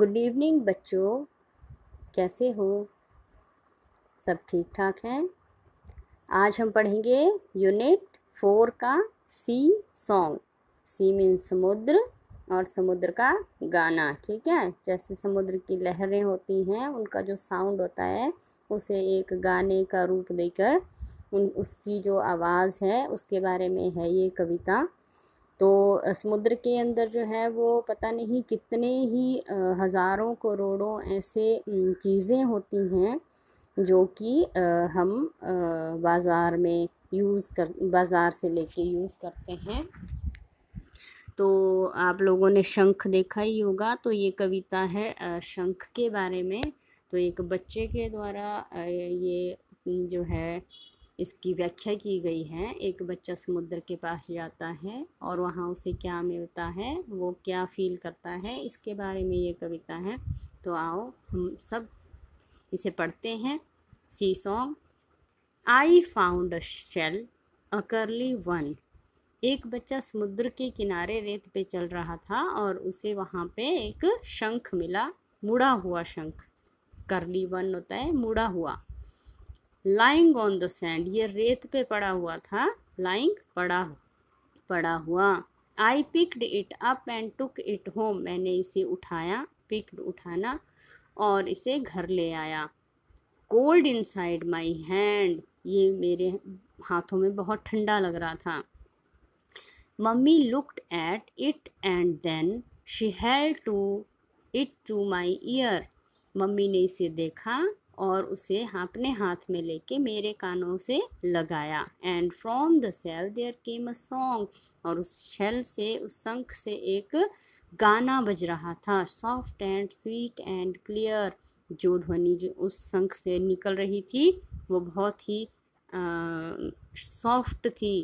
Good evening बच्चों कैसे हो सब ठीक ठाक हैं आज हम पढ़ेंगे यूनिट फोर का सी सॉन्ग सी मीन समुद्र और समुद्र का गाना ठीक है जैसे समुद्र की लहरें होती हैं उनका जो साउंड होता है उसे एक गाने का रूप देकर उन उसकी जो आवाज़ है उसके बारे में है ये कविता तो समुद्र के अंदर जो है वो पता नहीं कितने ही हज़ारों करोड़ों ऐसे चीज़ें होती हैं जो कि हम बाज़ार में यूज़ कर बाज़ार से लेके यूज़ करते हैं तो आप लोगों ने शंख देखा ही होगा तो ये कविता है शंख के बारे में तो एक बच्चे के द्वारा ये जो है इसकी व्याख्या की गई है एक बच्चा समुद्र के पास जाता है और वहाँ उसे क्या मिलता है वो क्या फील करता है इसके बारे में ये कविता है तो आओ हम सब इसे पढ़ते हैं sea song I found shell a curly one एक बच्चा समुद्र के किनारे रेत पे चल रहा था और उसे वहाँ पे एक शंख मिला मुड़ा हुआ शंख करली वन होता है मुड़ा हुआ लाइंग ऑन द सैंड ये रेत पे पड़ा हुआ था लाइंग पड़ा पड़ा हुआ I picked it up and took it home मैंने इसे उठाया पिक्ड उठाना और इसे घर ले आया cold inside my hand ये मेरे हाथों में बहुत ठंडा लग रहा था mummy looked at it and then she held to it to my ear mummy ने इसे देखा और उसे अपने हाथ में लेके मेरे कानों से लगाया and from the shell there came a song और उस शेल से उस शंख से एक गाना बज रहा था soft and sweet and clear जो ध्वनि जो उस शंख से निकल रही थी वो बहुत ही सॉफ्ट थी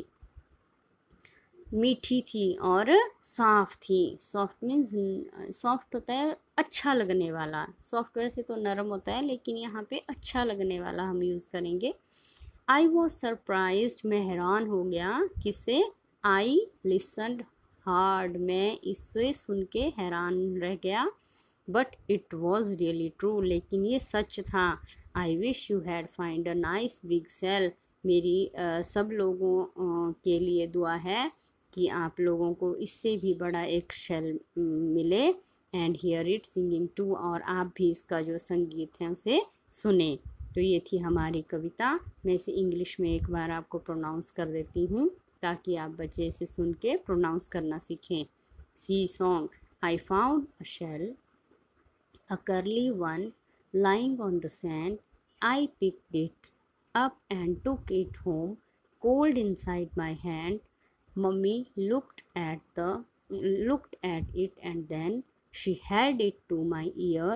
मीठी थी और साफ़ थी सॉफ्ट मीन्स सॉफ्ट होता है अच्छा लगने वाला सॉफ्ट वैसे तो नरम होता है लेकिन यहाँ पे अच्छा लगने वाला हम यूज़ करेंगे आई वॉज सरप्राइज मैं हैरान हो गया किसे आई लिसन हार्ड मैं इससे सुन के हैरान रह गया but it was really true लेकिन ये सच था I wish you had find a nice big shell मेरी आ, सब लोगों आ, के लिए दुआ है कि आप लोगों को इससे भी बड़ा एक शेल मिले and hear it singing too और आप भी इसका जो संगीत है उसे सुने तो ये थी हमारी कविता मैं इसे इंग्लिश में एक बार आपको प्रोनाउंस कर देती हूँ ताकि आप बच्चे इसे सुन के प्रोनाउंस करना सीखें sea song I found a shell a curly one lying on the sand I pick it up and took it home cold inside my hand Mummy looked at the looked at it and then she held it to my ear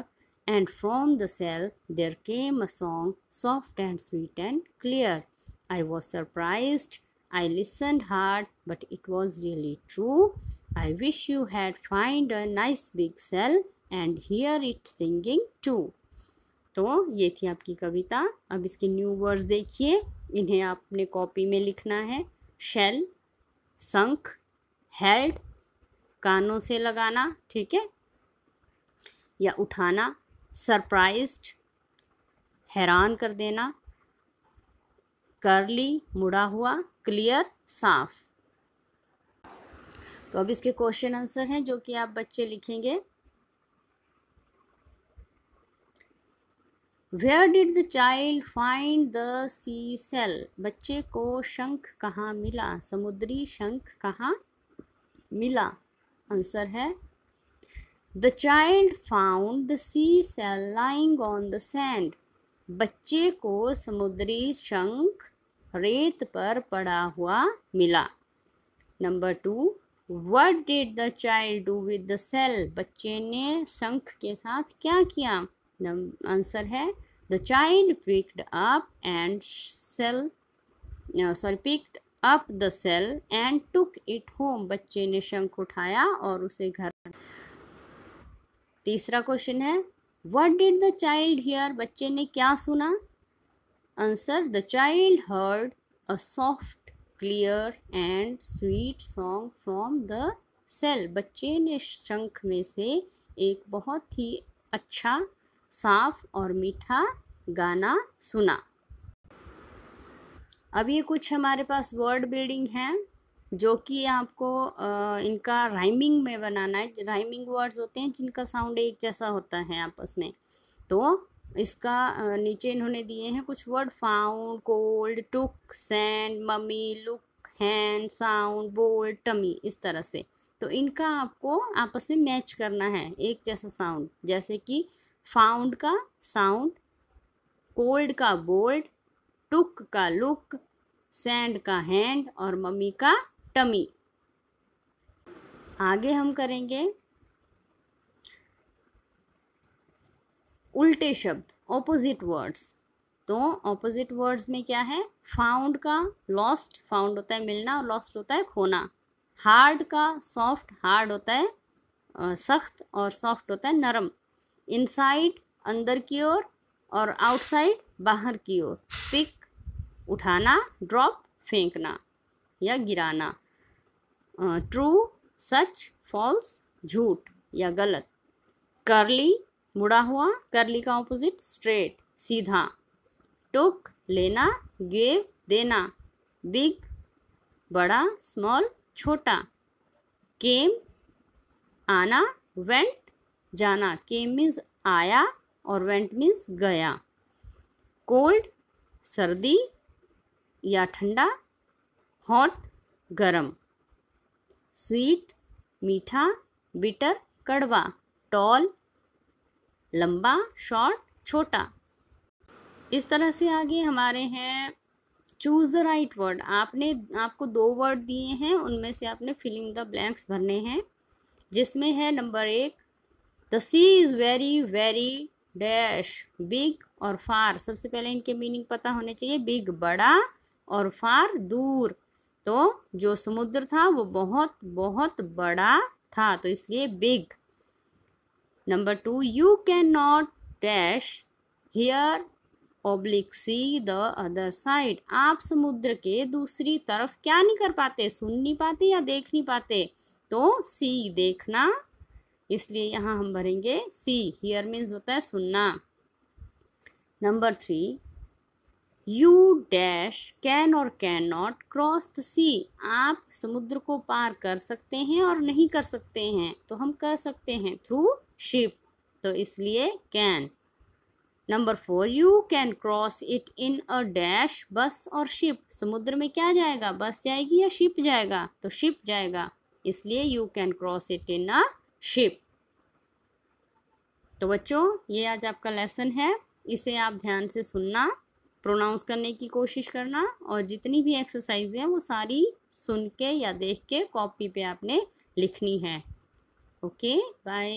and from the cell there came a song soft and sweet and clear. I was surprised. I listened hard but it was really true. I wish you had find a nice big cell and hear it singing too. तो ये थी आपकी कविता अब इसके new words देखिए इन्हें आपने copy में लिखना है शेल संख हेल्ड कानों से लगाना ठीक है या उठाना सरप्राइज्ड हैरान कर देना करली मुड़ा हुआ क्लियर साफ तो अब इसके क्वेश्चन आंसर हैं जो कि आप बच्चे लिखेंगे where did the child find the seashell बच्चे को शंख कहाँ मिला समुद्री शंख कहाँ मिला आंसर है the child found the seashell lying on the sand बच्चे को समुद्री शंख रेत पर पड़ा हुआ मिला number two what did the child do with the shell बच्चे ने शंख के साथ क्या किया आंसर है the child picked up and shell sorry picked up the shell and took it home बच्चे ने शंख उठाया और उसे घर तीसरा क्वेश्चन है what did the child hear बच्चे ने क्या सुना answer the child heard a soft clear and sweet song from the shell बच्चे ने शंख में से एक बहुत ही अच्छा साफ और मीठा गाना सुना अब ये कुछ हमारे पास वर्ड बिल्डिंग है जो कि आपको इनका राइमिंग में बनाना है राइमिंग वर्ड्स होते हैं जिनका साउंड एक जैसा होता है आपस में तो इसका नीचे इन्होंने दिए हैं कुछ word found cold took sand mummy look hand sound bold tummy इस तरह से तो इनका आपको आपस में मैच करना है एक जैसा साउंड जैसे कि फाउंड का साउंड कोल्ड का बोल्ड टुक का लुक सैंड का हैंड और मम्मी का टमी आगे हम करेंगे उल्टे शब्द ऑपोजिट वर्ड्स तो ऑपोजिट वर्ड्स में क्या है फाउंड का लॉस्ट फाउंड होता है मिलना और लॉस्ट होता है खोना हार्ड का सॉफ्ट हार्ड होता है सख्त और सॉफ्ट होता है नरम इनसाइड अंदर की ओर और आउटसाइड बाहर की ओर पिक उठाना ड्रॉप फेंकना या गिराना ट्रू सच फॉल्स झूठ या गलत करली मुड़ा हुआ करली का ऑपोजिट स्ट्रेट सीधा टुक लेना गेव देना बिग बड़ा स्मॉल छोटा केम आना वेंट जाना केम मीन्स आया और वेंट मीन्स गया कोल्ड सर्दी या ठंडा हॉट गरम स्वीट मीठा बिटर कड़वा टॉल लंबा शॉर्ट छोटा इस तरह से आगे हमारे हैं चूज़ द राइट वर्ड आपने आपको दो वर्ड दिए हैं उनमें से आपने फिलिंग द ब्लैंक्स भरने हैं जिसमें है नंबर एक the sea is very very dash big और फार सबसे पहले इनके मीनिंग पता होने चाहिए बिग बड़ा और फार दूर तो जो समुद्र था वो बहुत बहुत बड़ा था तो इसलिए big number two you can not dash here oblique see the other side आप समुद्र के दूसरी तरफ क्या नहीं कर पाते सुन नहीं पाते या देख नहीं पाते तो सी देखना इसलिए यहाँ हम भरेंगे सी हियर मीन्स होता है सुनना number three you dash can और can not cross the sea आप समुद्र को पार कर सकते हैं और नहीं कर सकते हैं तो हम कर सकते हैं थ्रू शिप तो इसलिए can number four you can cross it in a dash bus और शिप समुद्र में क्या जाएगा बस जाएगी या शिप जाएगा तो शिप जाएगा इसलिए you can cross it in a ship तो बच्चों ये आज आपका लेसन है इसे आप ध्यान से सुनना प्रोनाउंस करने की कोशिश करना और जितनी भी एक्सरसाइज है वो सारी सुन के या देख के कॉपी पे आपने लिखनी है ओके बाय